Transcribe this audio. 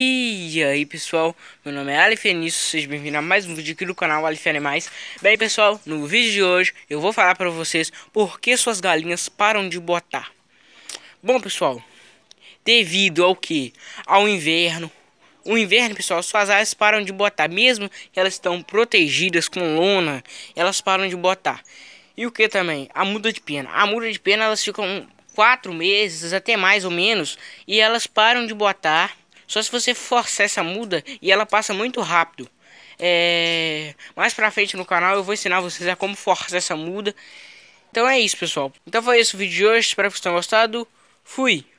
E aí pessoal, meu nome é Alif Nisso, sejam bem-vindos a mais um vídeo aqui do canal Alif Animais Bem pessoal, no vídeo de hoje eu vou falar para vocês por que suas galinhas param de botar Bom pessoal, devido ao que? Ao inverno O inverno pessoal, suas aves param de botar, mesmo que elas estão protegidas com lona, elas param de botar E o que também? A muda de pena, a muda de pena elas ficam quatro meses até mais ou menos e elas param de botar só se você forçar essa muda e ela passa muito rápido. É... Mais pra frente no canal eu vou ensinar vocês a como forçar essa muda. Então é isso, pessoal. Então foi esse o vídeo de hoje. Espero que vocês tenham gostado. Fui!